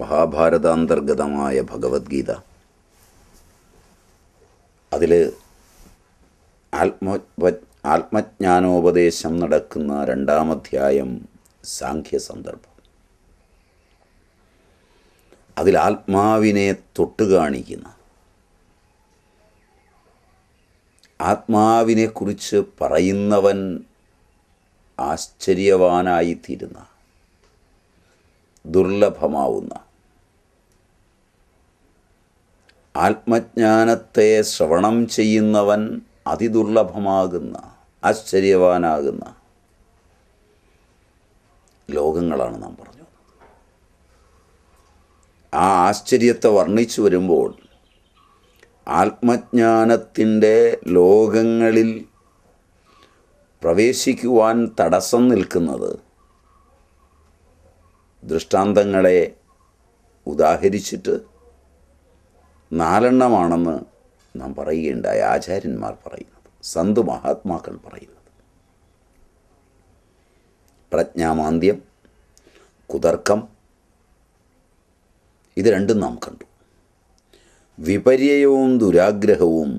മഹാഭാരതാന്തർഗതമായ ഭഗവത്ഗീത അതിൽ ആത്മ ആത്മജ്ഞാനോപദേശം നടക്കുന്ന രണ്ടാമധ്യായം സാഖ്യ സന്ദർഭം അതിൽ ആത്മാവിനെ തൊട്ട് കാണിക്കുന്ന ആത്മാവിനെക്കുറിച്ച് പറയുന്നവൻ ആശ്ചര്യവാനായിത്തീരുന്ന ദുർലഭമാവുന്ന ആത്മജ്ഞാനത്തെ ശ്രവണം ചെയ്യുന്നവൻ അതിദുർലഭമാകുന്ന ആശ്ചര്യവാനാകുന്ന ലോകങ്ങളാണ് നാം പറഞ്ഞത് ആ ആശ്ചര്യത്തെ വർണ്ണിച്ചു വരുമ്പോൾ ആത്മജ്ഞാനത്തിൻ്റെ ലോകങ്ങളിൽ പ്രവേശിക്കുവാൻ തടസ്സം നിൽക്കുന്നത് ദൃഷ്ടാന്തങ്ങളെ ഉദാഹരിച്ചിട്ട് നാലെണ്ണമാണെന്ന് നാം പറയുകയുണ്ടായ ആചാര്യന്മാർ പറയുന്നത് സന്തു മഹാത്മാക്കൾ പറയുന്നത് പ്രജ്ഞാമാന്ദ്യം കുതർക്കം ഇത് രണ്ടും നാം കണ്ടു വിപര്യവും ദുരാഗ്രഹവും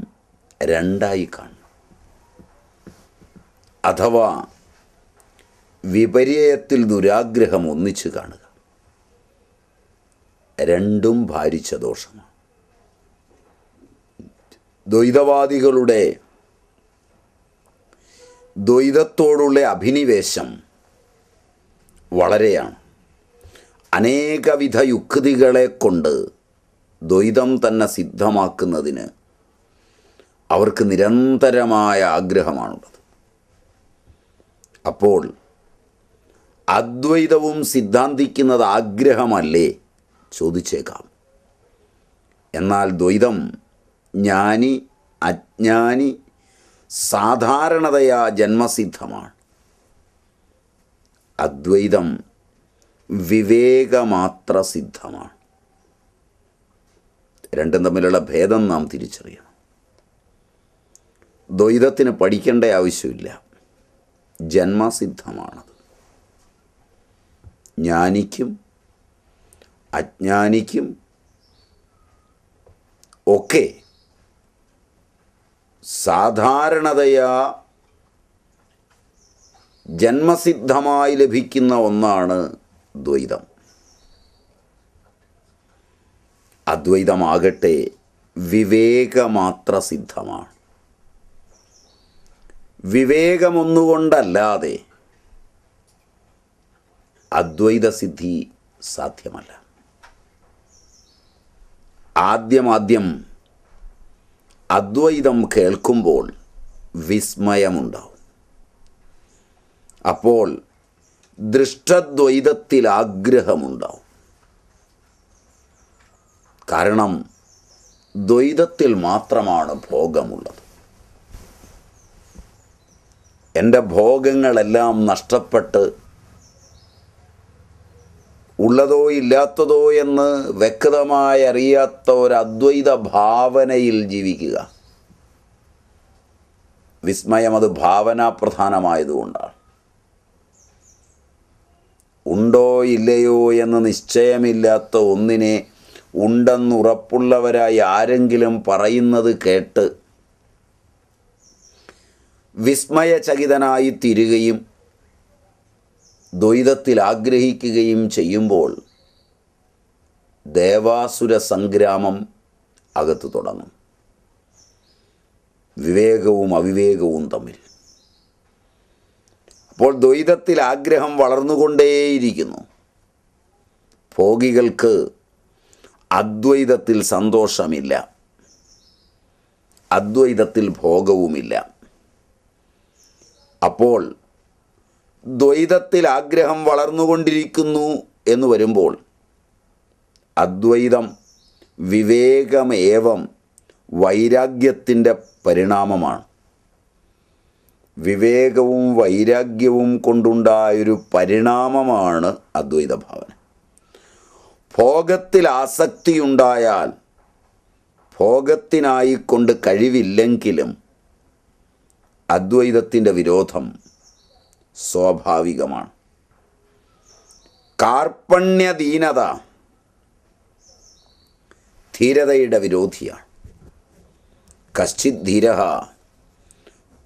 രണ്ടായി കാണണം അഥവാ വിപര്യത്തിൽ ദുരാഗ്രഹം ഒന്നിച്ചു കാണുക രണ്ടും ഭാരിച്ച ദോഷമാണ് ദ്വൈതവാദികളുടെ ദ്വൈതത്തോടുള്ള അഭിനിവേശം വളരെയാണ് അനേകവിധ യുക്തികളെ കൊണ്ട് ദ്വൈതം തന്നെ സിദ്ധമാക്കുന്നതിന് അവർക്ക് നിരന്തരമായ ആഗ്രഹമാണുള്ളത് അപ്പോൾ അദ്വൈതവും സിദ്ധാന്തിക്കുന്നത് ആഗ്രഹമല്ലേ ചോദിച്ചേക്കാം എന്നാൽ ദ്വൈതം ജ്ഞാനി അജ്ഞാനി സാധാരണതയാ ജന്മസിദ്ധമാണ് അദ്വൈതം വിവേകമാത്ര സിദ്ധമാണ് രണ്ടും തമ്മിലുള്ള ഭേദം നാം തിരിച്ചറിയണം ദ്വൈതത്തിന് പഠിക്കേണ്ട ആവശ്യമില്ല ജന്മസിദ്ധമാണത് ജ്ഞാനിക്കും അജ്ഞാനിക്കും ഒക്കെ സാധാരണതയാ ജന്മസിദ്ധമായി ലഭിക്കുന്ന ഒന്നാണ് ദ്വൈതം അദ്വൈതമാകട്ടെ വിവേകമാത്ര സിദ്ധമാണ് വിവേകമൊന്നുകൊണ്ടല്ലാതെ അദ്വൈതസിദ്ധി സാധ്യമല്ല ആദ്യമാദ്യം അദ്വൈതം കേൾക്കുമ്പോൾ വിസ്മയമുണ്ടാവും അപ്പോൾ ദൃഷ്ടദ്വൈതത്തിൽ ആഗ്രഹമുണ്ടാവും കാരണം ദ്വൈതത്തിൽ മാത്രമാണ് ഭോഗമുള്ളത് എൻ്റെ ഭോഗങ്ങളെല്ലാം നഷ്ടപ്പെട്ട് ഉള്ളതോ ഇല്ലാത്തതോ എന്ന് വ്യക്തമായി അറിയാത്ത ഒരു അദ്വൈത ഭാവനയിൽ ജീവിക്കുക വിസ്മയം അത് ഭാവനാപ്രധാനമായതുകൊണ്ടാണ് ഉണ്ടോ ഇല്ലയോ എന്ന് നിശ്ചയമില്ലാത്ത ഒന്നിനെ ഉണ്ടെന്നുറപ്പുള്ളവരായി ആരെങ്കിലും പറയുന്നത് കേട്ട് വിസ്മയചകിതനായി തീരുകയും ദ്വൈതത്തിൽ ആഗ്രഹിക്കുകയും ചെയ്യുമ്പോൾ ദേവാസുര സംഗ്രാമം അകത്ത് തുടങ്ങും വിവേകവും അവിവേകവും തമ്മിൽ അപ്പോൾ ദ്വൈതത്തിൽ ആഗ്രഹം വളർന്നുകൊണ്ടേയിരിക്കുന്നു ഭോഗികൾക്ക് അദ്വൈതത്തിൽ സന്തോഷമില്ല അദ്വൈതത്തിൽ ഭോഗവുമില്ല അപ്പോൾ ദ്വൈതത്തിൽ ആഗ്രഹം വളർന്നുകൊണ്ടിരിക്കുന്നു എന്ന് വരുമ്പോൾ അദ്വൈതം വിവേകമേവം വൈരാഗ്യത്തിൻ്റെ പരിണാമമാണ് വിവേകവും വൈരാഗ്യവും കൊണ്ടുണ്ടായൊരു പരിണാമമാണ് അദ്വൈത ഭാവന ഭോഗത്തിൽ ആസക്തിയുണ്ടായാൽ ഭോഗത്തിനായിക്കൊണ്ട് കഴിവില്ലെങ്കിലും അദ്വൈതത്തിൻ്റെ വിരോധം സ്വാഭാവികമാണ് കാർപ്പണ്യദീനത ധീരതയുടെ വിരോധിയാണ് കശ്ചിത് ധീര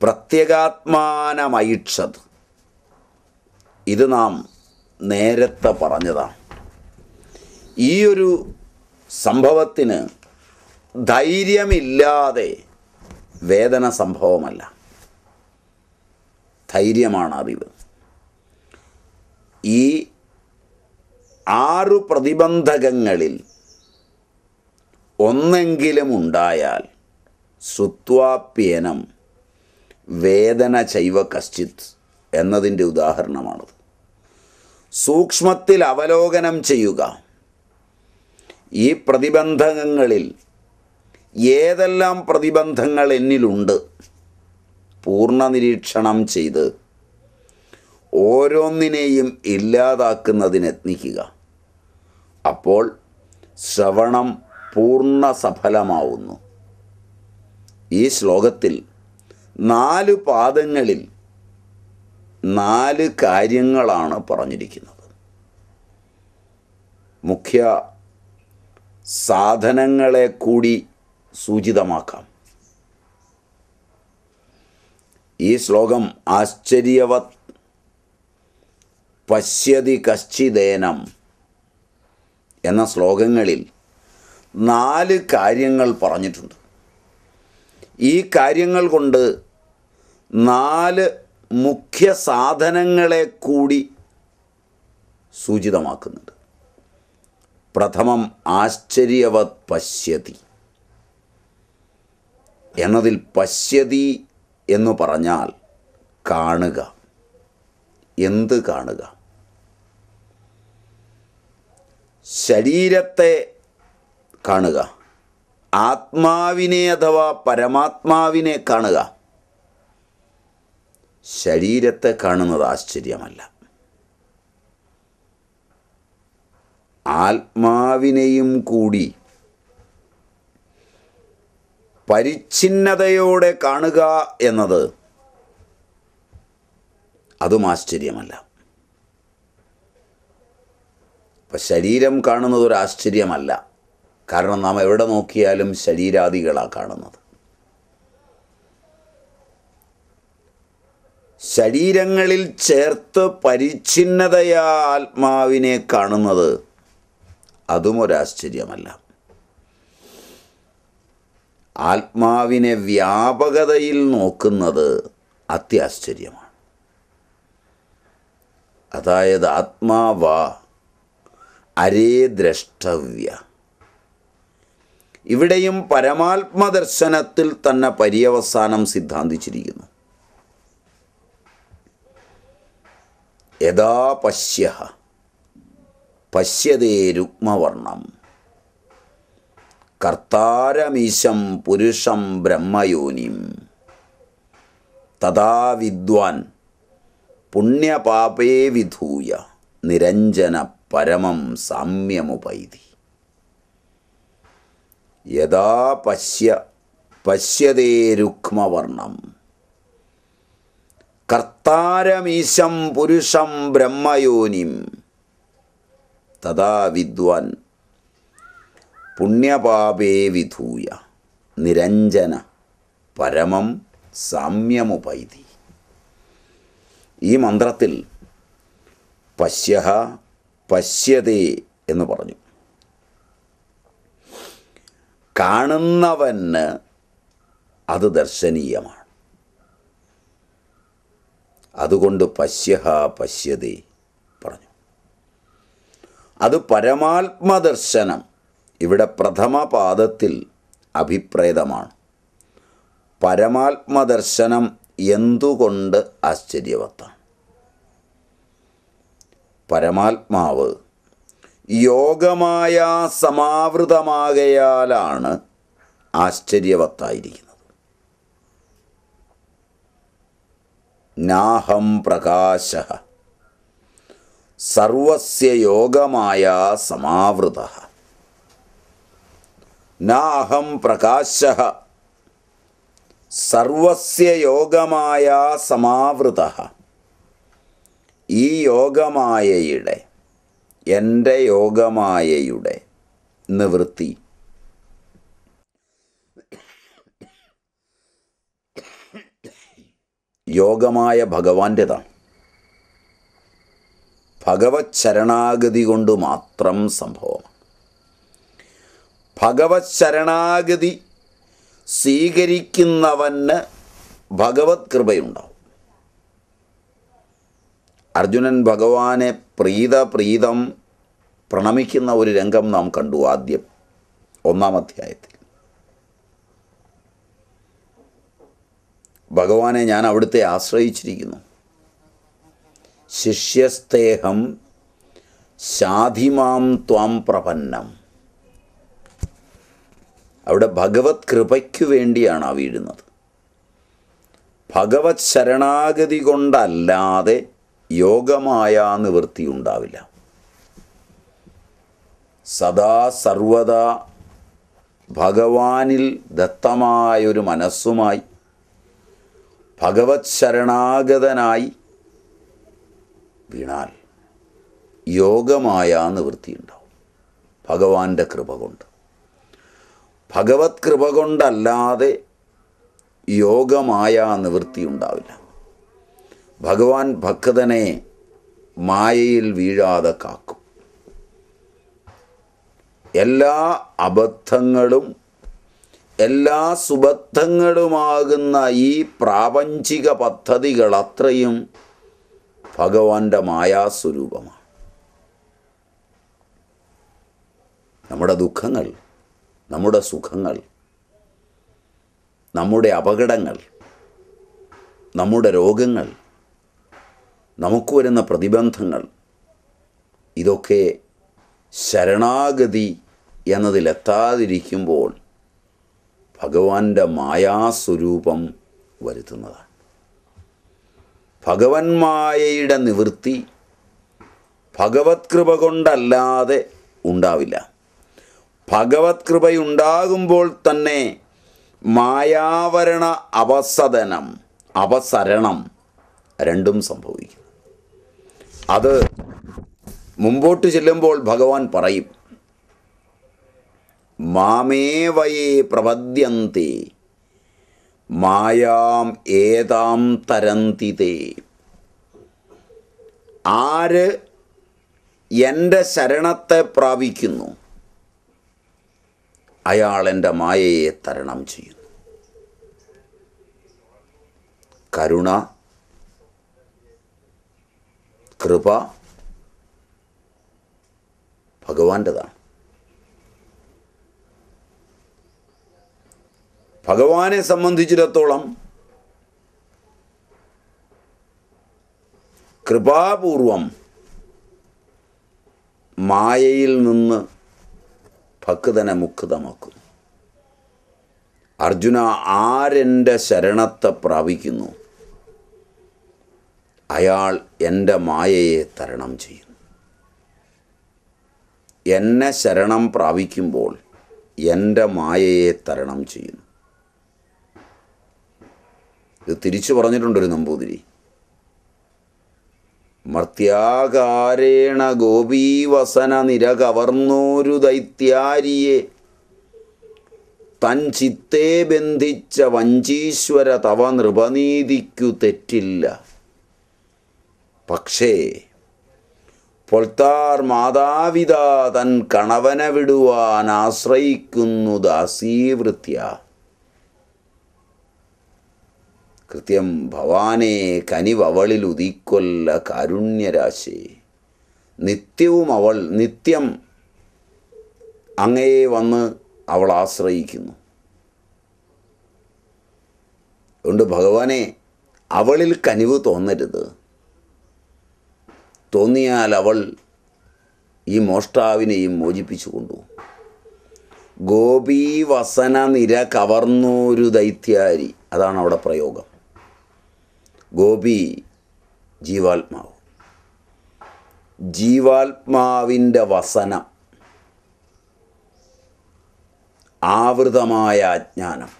പ്രത്യേകാത്മാനമൈക്ഷത് ഇത് നാം നേരത്തെ പറഞ്ഞതാണ് ഈ ഒരു സംഭവത്തിന് ധൈര്യമില്ലാതെ വേദന സംഭവമല്ല ധൈര്യമാണ് അറിവ് ഈ ആറു പ്രതിബന്ധകങ്ങളിൽ ഒന്നെങ്കിലും ഉണ്ടായാൽ സുത്വാപ്യനം വേദന ചൈവ കശ്ചിത് എന്നതിൻ്റെ ഉദാഹരണമാണത് സൂക്ഷ്മത്തിൽ അവലോകനം ചെയ്യുക ഈ പ്രതിബന്ധങ്ങളിൽ ഏതെല്ലാം പ്രതിബന്ധങ്ങൾ എന്നിലുണ്ട് പൂർണ്ണ നിരീക്ഷണം ചെയ്ത് ഓരോന്നിനെയും ഇല്ലാതാക്കുന്നതിന് യത്നിക്കുക അപ്പോൾ ശ്രവണം പൂർണ്ണ സഫലമാവുന്നു ഈ ശ്ലോകത്തിൽ നാല് പാദങ്ങളിൽ നാല് കാര്യങ്ങളാണ് പറഞ്ഞിരിക്കുന്നത് മുഖ്യ സാധനങ്ങളെ കൂടി സൂചിതമാക്കാം ഈ ശ്ലോകം ആശ്ചര്യവത് പശ്യതി കശ്ചിദേനം എന്ന ശ്ലോകങ്ങളിൽ നാല് കാര്യങ്ങൾ പറഞ്ഞിട്ടുണ്ട് ഈ കാര്യങ്ങൾ കൊണ്ട് നാല് മുഖ്യ സാധനങ്ങളെ കൂടി സൂചിതമാക്കുന്നുണ്ട് പ്രഥമം ആശ്ചര്യവത് പശ്യതി എന്നതിൽ പശ്യതി എന്ന് പറഞ്ഞാൽ കാണുക എന്ത് കാണുക ശരീരത്തെ കാണുക ആത്മാവിനെ അഥവാ പരമാത്മാവിനെ കാണുക ശരീരത്തെ കാണുന്നത് ആശ്ചര്യമല്ല ആത്മാവിനെയും കൂടി പരിച്ഛിന്നതയോടെ കാണുക എന്നത് അതും ആശ്ചര്യമല്ല അപ്പം ശരീരം കാണുന്നത് ഒരു ആശ്ചര്യമല്ല കാരണം നാം എവിടെ നോക്കിയാലും ശരീരാദികളാണ് കാണുന്നത് ശരീരങ്ങളിൽ ചേർത്ത് പരിച്ഛിന്നതയാ ആത്മാവിനെ കാണുന്നത് അതും ഒരാശ്ചര്യമല്ല ആത്മാവിനെ വ്യാപകതയിൽ നോക്കുന്നത് അത്യാശ്ചര്യമാണ് അതായത് ആത്മാവ അരേ ദ്രഷ്ടവ്യ ഇവിടെയും പരമാത്മദർശനത്തിൽ തന്നെ പര്യവസാനം സിദ്ധാന്തിച്ചിരിക്കുന്നു യഥാ പശ്യ പശ്യതേ രുക്മവർണ്ണം കർത്താരമീശം പുരുഷം ബ്രഹ്മയോനിം തഥാ വിദ്വാൻ പുണ്യപാപേ വിധൂയ നിരഞ്ജന പരമം സാമ്യമുപൈതി യഥാ പശ്യ പശ്യതേ രുക്മവർണം കർത്താരമീശം പുരുഷം ബ്രഹ്മയോനിം തഥാ വിദ്വാൻ പുണ്യപാപേ വിധൂയ നിരഞ്ജന പരമം സാമ്യമുപൈതി ഈ മന്ത്രത്തിൽ പശ്യ പശ്യതേ എന്ന് പറഞ്ഞു കാണുന്നവന് അത് ദർശനീയമാണ് അതുകൊണ്ട് പശ്യ പശ്യതേ പറഞ്ഞു അത് പരമാത്മദർശനം ഇവിടെ പ്രഥമ പാദത്തിൽ അഭിപ്രേതമാണ് പരമാത്മദർശനം എന്തുകൊണ്ട് ആശ്ചര്യവത്താണ് പരമാത്മാവ് യോഗമായ സമാവൃതമാകയാലാണ് ആശ്ചര്യവത്തായിരിക്കുന്നത് നാഹം പ്രകാശ സർവസ്യ യോഗമായ സമാവൃത നാഹം പ്രകാശ സർവസ്യോഗമായ യോഗമായ സമാവൃത ഈ യോഗമായയുടെ എൻ്റെ യോഗമായയുടെ നിവൃത്തി യോഗമായ ഭഗവാന്റേതാണ് ഭഗവത് ശരണാഗതി കൊണ്ട് മാത്രം സംഭവം ഭഗവത് ശരണാഗതി സ്വീകരിക്കുന്നവന് ഭഗവത് കൃപയുണ്ടാവും അർജുനൻ ഭഗവാനെ പ്രീത പ്രീതം പ്രണമിക്കുന്ന ഒരു രംഗം നാം കണ്ടു ആദ്യം ഒന്നാം അധ്യായത്തിൽ ഭഗവാനെ ഞാൻ അവിടുത്തെ ആശ്രയിച്ചിരിക്കുന്നു ശിഷ്യസ്തേഹം ശാധിമാം ത്വാം പ്രപന്നം അവിടെ ഭഗവത് കൃപയ്ക്കു വേണ്ടിയാണ് ആ വീഴുന്നത് ഭഗവത് ശരണാഗതി കൊണ്ടല്ലാതെ യോഗമായ നിവൃത്തി ഉണ്ടാവില്ല സദാ സർവദാ ഭഗവാനിൽ ദത്തമായൊരു മനസ്സുമായി ഭഗവത് ശരണാഗതനായി വീണാൽ യോഗമായ നിവൃത്തിയുണ്ടാവും ഭഗവാന്റെ കൃപ കൊണ്ട് ഭഗവത് കൃപ കൊണ്ടല്ലാതെ യോഗമായ നിവൃത്തി ഉണ്ടാവില്ല ഭഗവാൻ ഭക്തനെ മായയിൽ വീഴാതെ കാക്കും എല്ലാ അബദ്ധങ്ങളും എല്ലാ സുബദ്ധങ്ങളുമാകുന്ന ഈ പ്രാപഞ്ചിക പദ്ധതികൾ അത്രയും ഭഗവാന്റെ മായാസ്വരൂപമാണ് നമ്മുടെ ദുഃഖങ്ങൾ നമ്മുടെ സുഖങ്ങൾ നമ്മുടെ അപകടങ്ങൾ നമ്മുടെ രോഗങ്ങൾ നമുക്ക് വരുന്ന പ്രതിബന്ധങ്ങൾ ഇതൊക്കെ ശരണാഗതി എന്നതിലെത്താതിരിക്കുമ്പോൾ ഭഗവാന്റെ മായാസ്വരൂപം വരുത്തുന്നതാണ് ഭഗവന്മായയുടെ നിവൃത്തി ഭഗവത്കൃപ കൊണ്ടല്ലാതെ ഉണ്ടാവില്ല ഭഗവത് കൃപയുണ്ടാകുമ്പോൾ തന്നെ മായാവരണ അവസദനം അവസരണം രണ്ടും സംഭവിക്കും അത് മുമ്പോട്ട് ചെല്ലുമ്പോൾ ഭഗവാൻ പറയും മാമേവയെ പ്രപദ്യന്തി മായാം ഏതാം തരന്തി ആര് എൻ്റെ ശരണത്തെ പ്രാപിക്കുന്നു അയാൾ എൻ്റെ മായയെ തരണം ചെയ്യുന്നു കരുണ കൃപ ഭഗവാൻ്റെതാണ് ഭഗവാനെ സംബന്ധിച്ചിടത്തോളം കൃപാപൂർവം മായയിൽ നിന്ന് ഹക്ക് തന്നെ മുക്തമാക്കുന്നു അർജുന ആരെൻ്റെ ശരണത്തെ പ്രാപിക്കുന്നു അയാൾ എൻ്റെ മായയെ തരണം ചെയ്യുന്നു എന്നെ ശരണം പ്രാപിക്കുമ്പോൾ എൻ്റെ മായയെ തരണം ചെയ്യുന്നു ഇത് തിരിച്ചു പറഞ്ഞിട്ടുണ്ടൊരു നമ്പൂതിരി മർത്യാകാരേണ ഗോപീവസന കവർന്നോരു ദൈത്യാരിയെ തൻ ചിത്തെ ബന്ധിച്ച വഞ്ചീശ്വര തവ നൃപനീതിക്കു തെറ്റില്ല പക്ഷേ പൊൾത്താർ മാതാപിതാ തൻ കണവനെ വിടുവാൻ ആശ്രയിക്കുന്നു ദാസീവൃത്യ കൃത്യം ഭവാനെ കനിവളിൽ ഉദിക്കൊല്ല കാരുണ്യരാശി നിത്യവും അവൾ നിത്യം അങ്ങയെ വന്ന് അവൾ ആശ്രയിക്കുന്നു അതുകൊണ്ട് ഭഗവാനെ അവളിൽ കനിവ് തോന്നരുത് തോന്നിയാൽ അവൾ ഈ മോഷ്ടാവിനെയും മോചിപ്പിച്ചു കൊണ്ടുപോകും ഗോപീവസന നിര കവർന്നൊരു ദൈത്യാരി അതാണ് അവിടെ പ്രയോഗം ഗോപി ജീവാത്മാവ് ജീവാത്മാവിൻ്റെ വസനം ആവൃതമായ അജ്ഞാനം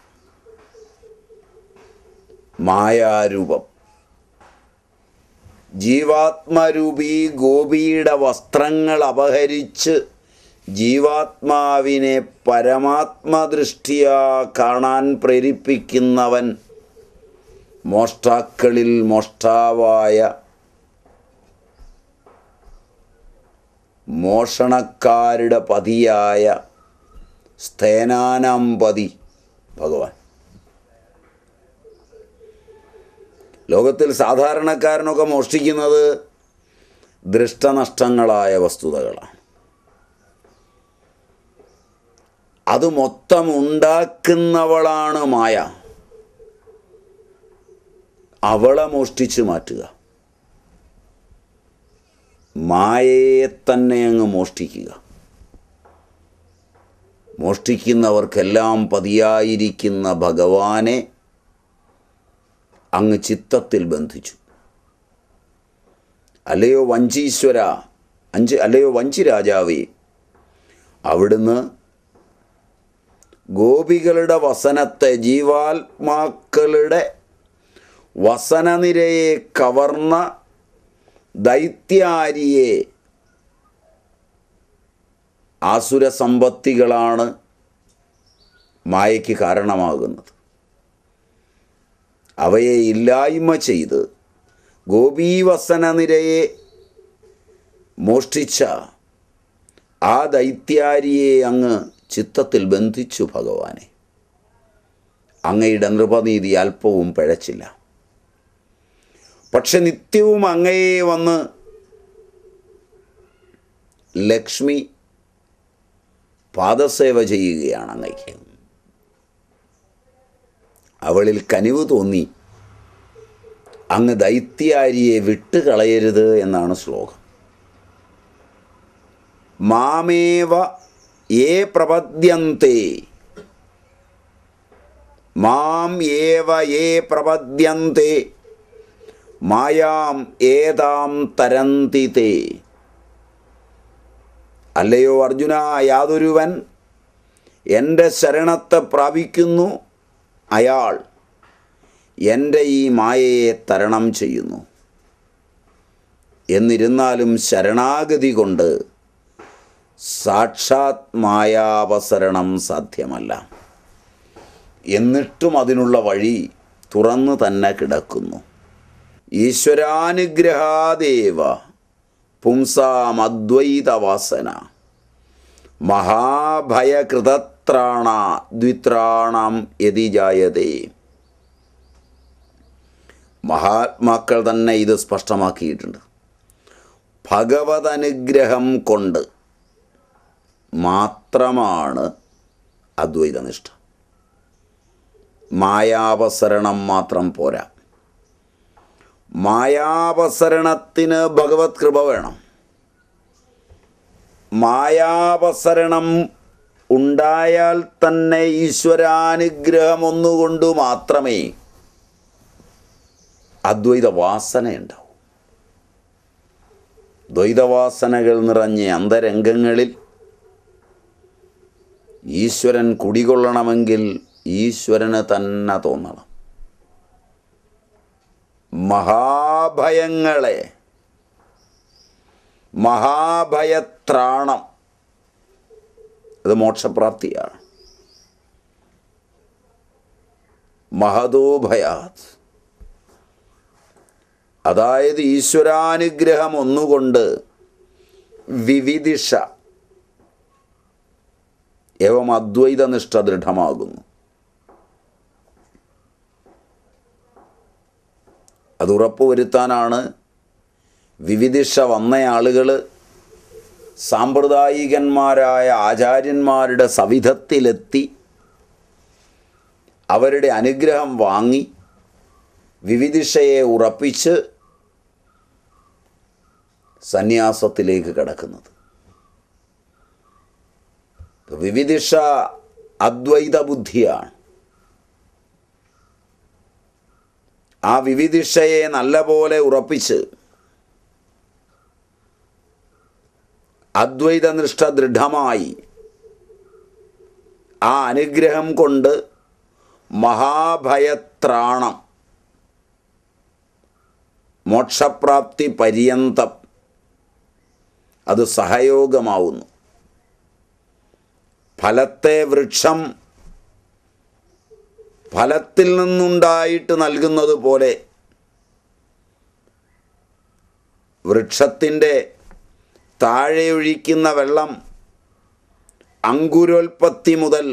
മായാരൂപം ജീവാത്മരൂപി ഗോപിയുടെ വസ്ത്രങ്ങൾ അപഹരിച്ച് ജീവാത്മാവിനെ പരമാത്മദൃഷ്ടിയാ കാണാൻ പ്രേരിപ്പിക്കുന്നവൻ മോഷ്ടാക്കളിൽ മോഷ്ടാവായ മോഷണക്കാരുടെ പതിയായ പതി ഭഗവാൻ ലോകത്തിൽ സാധാരണക്കാരനൊക്കെ മോഷ്ടിക്കുന്നത് ദൃഷ്ടനഷ്ടങ്ങളായ വസ്തുതകളാണ് അത് മൊത്തം ഉണ്ടാക്കുന്നവളാണ് മായ അവളെ മോഷ്ടിച്ച് മാറ്റുക മായയെ തന്നെ അങ്ങ് മോഷ്ടിക്കുക മോഷ്ടിക്കുന്നവർക്കെല്ലാം പതിയായിരിക്കുന്ന ഭഗവാനെ അങ്ങ് ചിത്തത്തിൽ ബന്ധിച്ചു അല്ലയോ വഞ്ചീശ്വര അഞ്ച് അല്ലയോ വഞ്ചി രാജാവേ അവിടുന്ന് ഗോപികളുടെ വസനത്തെ ജീവാത്മാക്കളുടെ വസനനിരയെ കവർന്ന ദൈത്യാരിയെ ആസുര സമ്പത്തികളാണ് മായയ്ക്ക് കാരണമാകുന്നത് അവയെ ഇല്ലായ്മ ചെയ്ത് ഗോപീവസനനിരയെ മോഷ്ടിച്ച ആ ദൈത്യാരിയെ അങ്ങ് ചിത്തത്തിൽ ബന്ധിച്ചു ഭഗവാനെ അങ്ങയുടെ നൃപനീതി അല്പവും പിഴച്ചില്ല പക്ഷെ നിത്യവും അങ്ങയെ വന്ന് ലക്ഷ്മി പാദസേവ ചെയ്യുകയാണ് അങ്ങയ്ക്ക് അവളിൽ കനിവ് തോന്നി അങ്ങ് ദൈത്യാരിയെ വിട്ടുകളയരുത് എന്നാണ് ശ്ലോകം മാമേവ ഏ പ്രപദ്യന്തേ മാം ഏവ ഏ പ്രപദ്യന്തേ മായാം ഏതാം തരന്തി തേ അല്ലയോ അർജുന യാതൊരുവൻ എൻ്റെ ശരണത്തെ പ്രാപിക്കുന്നു അയാൾ എൻ്റെ ഈ മായയെ തരണം ചെയ്യുന്നു എന്നിരുന്നാലും ശരണാഗതി കൊണ്ട് സാക്ഷാത് മായാവസരണം സാധ്യമല്ല എന്നിട്ടും അതിനുള്ള വഴി തുറന്നു തന്നെ കിടക്കുന്നു ഈശ്വരാനുഗ്രഹാദേവ പുംസാമദ്വൈതവാസന മഹാഭയകൃതത്രാണ ദ്വിത്രാണം ജായതേ മഹാത്മാക്കൾ തന്നെ ഇത് സ്പഷ്ടമാക്കിയിട്ടുണ്ട് ഭഗവത് അനുഗ്രഹം കൊണ്ട് മാത്രമാണ് അദ്വൈതനിഷ്ഠ മായാവസരണം മാത്രം പോരാ മായാപസരണത്തിന് ഭഗവത് കൃപ വേണം മായാപസരണം ഉണ്ടായാൽ തന്നെ ഈശ്വരാനുഗ്രഹം ഒന്നുകൊണ്ട് മാത്രമേ അദ്വൈത വാസന ദ്വൈതവാസനകൾ നിറഞ്ഞ അന്തരംഗങ്ങളിൽ ഈശ്വരൻ കുടികൊള്ളണമെങ്കിൽ ഈശ്വരന് തന്നെ തോന്നണം മഹാഭയങ്ങളെ മഹാഭയത്രാണം അത് മോക്ഷപ്രാപ്തിയാണ് മഹതോഭയാത് അതായത് ഈശ്വരാനുഗ്രഹം ഒന്നുകൊണ്ട് വിവിധിഷ ഏവം അദ്വൈതനിഷ്ഠ ദൃഢമാകുന്നു അത് ഉറപ്പുവരുത്താനാണ് വിവിധിഷ ആളുകൾ സാമ്പ്രദായികന്മാരായ ആചാര്യന്മാരുടെ സവിധത്തിലെത്തി അവരുടെ അനുഗ്രഹം വാങ്ങി വിവിധിഷയെ ഉറപ്പിച്ച് സന്യാസത്തിലേക്ക് കടക്കുന്നത് വിവിധിഷ അദ്വൈത ബുദ്ധിയാണ് ആ വിവിധിഷയെ നല്ലപോലെ ഉറപ്പിച്ച് അദ്വൈതനിഷ്ഠ ദൃഢമായി ആ അനുഗ്രഹം കൊണ്ട് മഹാഭയത്രാണം മോക്ഷപ്രാപ്തി പര്യന്തം അത് സഹയോഗമാവുന്നു ഫലത്തെ വൃക്ഷം ഫലത്തിൽ നിന്നുണ്ടായിട്ട് നൽകുന്നത് പോലെ വൃക്ഷത്തിൻ്റെ താഴെയൊഴിക്കുന്ന വെള്ളം അങ്കുരോൽപ്പത്തി മുതൽ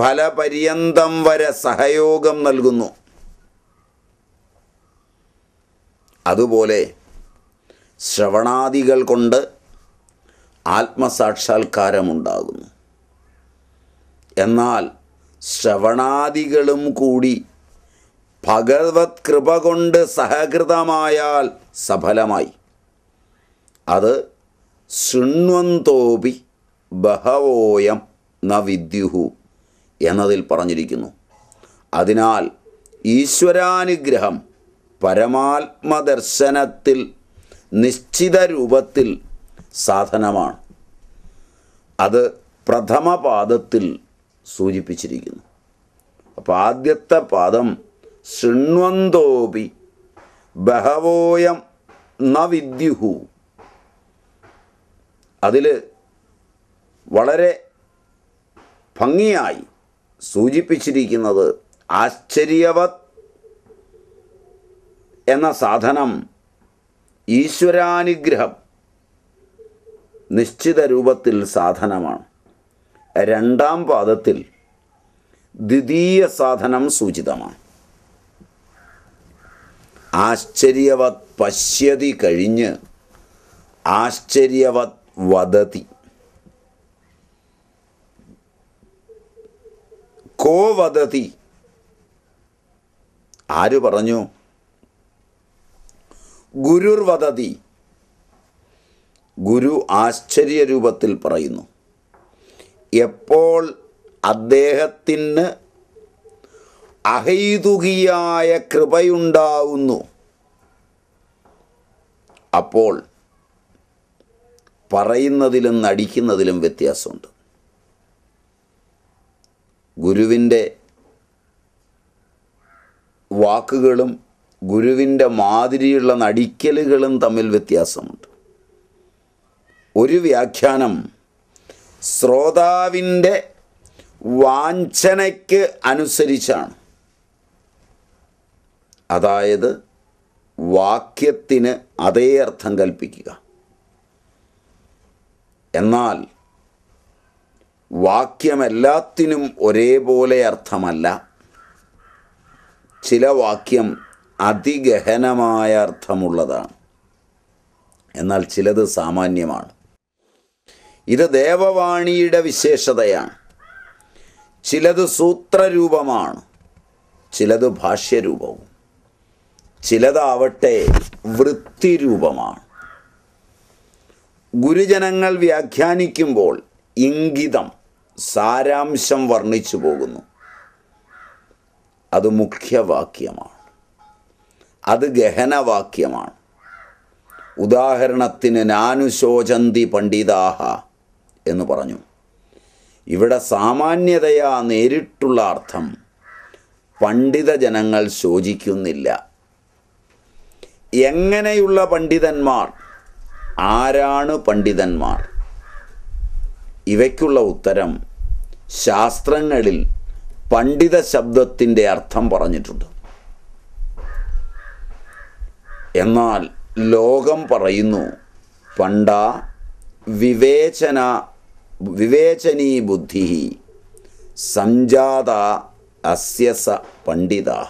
ഫലപര്യന്തം വരെ സഹയോഗം നൽകുന്നു അതുപോലെ ശ്രവണാദികൾ കൊണ്ട് ആത്മസാക്ഷാത്കാരമുണ്ടാകുന്നു എന്നാൽ ശ്രവണാദികളും കൂടി ഭഗവത് കൃപ കൊണ്ട് സഹകൃതമായാൽ സഫലമായി അത് ശൃണ്വന്തോപി ബഹവോയം ന വിദ്യുഹു എന്നതിൽ പറഞ്ഞിരിക്കുന്നു അതിനാൽ ഈശ്വരാനുഗ്രഹം പരമാത്മദർശനത്തിൽ നിശ്ചിത രൂപത്തിൽ സാധനമാണ് അത് പ്രഥമപാദത്തിൽ സൂചിപ്പിച്ചിരിക്കുന്നു അപ്പോൾ ആദ്യത്തെ പദം ശൃണ്വന്തോപി ബഹവോയം ന വിദ്യുഹു അതിൽ വളരെ ഭംഗിയായി സൂചിപ്പിച്ചിരിക്കുന്നത് ആശ്ചര്യവത് എന്ന സാധനം ഈശ്വരാനുഗ്രഹം നിശ്ചിത രൂപത്തിൽ സാധനമാണ് രണ്ടാം പാദത്തിൽ ദ്വിതീയ സാധനം സൂചിതമാണ് ആശ്ചര്യവത് പശ്യതി കഴിഞ്ഞ് ആശ്ചര്യവത് വദതി കോ വദതി ആര് പറഞ്ഞു ഗുരുർ വദതി ഗുരു ആശ്ചര്യരൂപത്തിൽ പറയുന്നു എപ്പോൾ അദ്ദേഹത്തിന് അഹൈതുകിയായ കൃപയുണ്ടാവുന്നു അപ്പോൾ പറയുന്നതിലും നടിക്കുന്നതിലും വ്യത്യാസമുണ്ട് ഗുരുവിൻ്റെ വാക്കുകളും ഗുരുവിൻ്റെ മാതിരിയുള്ള നടിക്കലുകളും തമ്മിൽ വ്യത്യാസമുണ്ട് ഒരു വ്യാഖ്യാനം ശ്രോതാവിൻ്റെ വാഞ്ചനയ്ക്ക് അനുസരിച്ചാണ് അതായത് വാക്യത്തിന് അതേ അർത്ഥം കൽപ്പിക്കുക എന്നാൽ വാക്യമെല്ലാത്തിനും ഒരേപോലെ അർത്ഥമല്ല ചില വാക്യം അതിഗഹനമായ അർത്ഥമുള്ളതാണ് എന്നാൽ ചിലത് സാമാന്യമാണ് ഇത് ദേവവാണിയുടെ വിശേഷതയാണ് ചിലത് സൂത്രരൂപമാണ് ചിലത് ഭാഷ്യരൂപവും ചിലതാവട്ടെ വൃത്തിരൂപമാണ് ഗുരുജനങ്ങൾ വ്യാഖ്യാനിക്കുമ്പോൾ ഇംഗിതം സാരാംശം വർണ്ണിച്ചു പോകുന്നു അത് മുഖ്യവാക്യമാണ് അത് ഗഹനവാക്യമാണ് ഉദാഹരണത്തിന് നാനുശോചന്തി പണ്ഡിതാഹ എന്ന് പറഞ്ഞു ഇവിടെ സാമാന്യതയാ നേരിട്ടുള്ള അർത്ഥം പണ്ഡിത ജനങ്ങൾ ശോചിക്കുന്നില്ല എങ്ങനെയുള്ള പണ്ഡിതന്മാർ ആരാണ് പണ്ഡിതന്മാർ ഇവയ്ക്കുള്ള ഉത്തരം ശാസ്ത്രങ്ങളിൽ പണ്ഡിത ശബ്ദത്തിൻ്റെ അർത്ഥം പറഞ്ഞിട്ടുണ്ട് എന്നാൽ ലോകം പറയുന്നു പണ്ട വിവേചന വിവേചനീ ബുദ്ധി സഞ്ജാത അസ്യസ പണ്ഡിതാഹ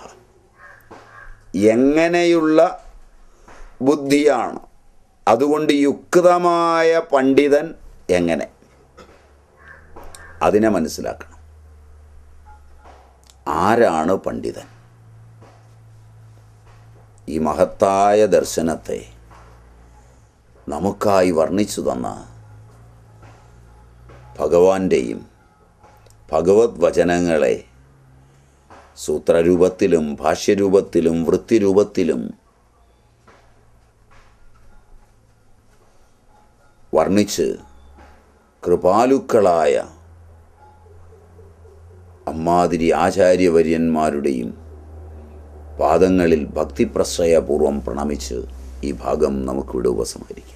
എങ്ങനെയുള്ള ബുദ്ധിയാണ് അതുകൊണ്ട് യുക്തമായ പണ്ഡിതൻ എങ്ങനെ അതിനെ മനസ്സിലാക്കണം ആരാണ് പണ്ഡിതൻ ഈ മഹത്തായ ദർശനത്തെ നമുക്കായി വർണ്ണിച്ചു തന്ന ഭഗവാന്റെയും ഭഗവത് വചനങ്ങളെ സൂത്രരൂപത്തിലും ഭാഷ്യരൂപത്തിലും വൃത്തിരൂപത്തിലും വർണ്ണിച്ച് കൃപാലുക്കളായ അമ്മാതിരി ആചാര്യവര്യന്മാരുടെയും പാദങ്ങളിൽ ഭക്തിപ്രശ്രയപൂർവം പ്രണമിച്ച് ഈ ഭാഗം നമുക്കിവിടെ ഉപസംഹരിക്കാം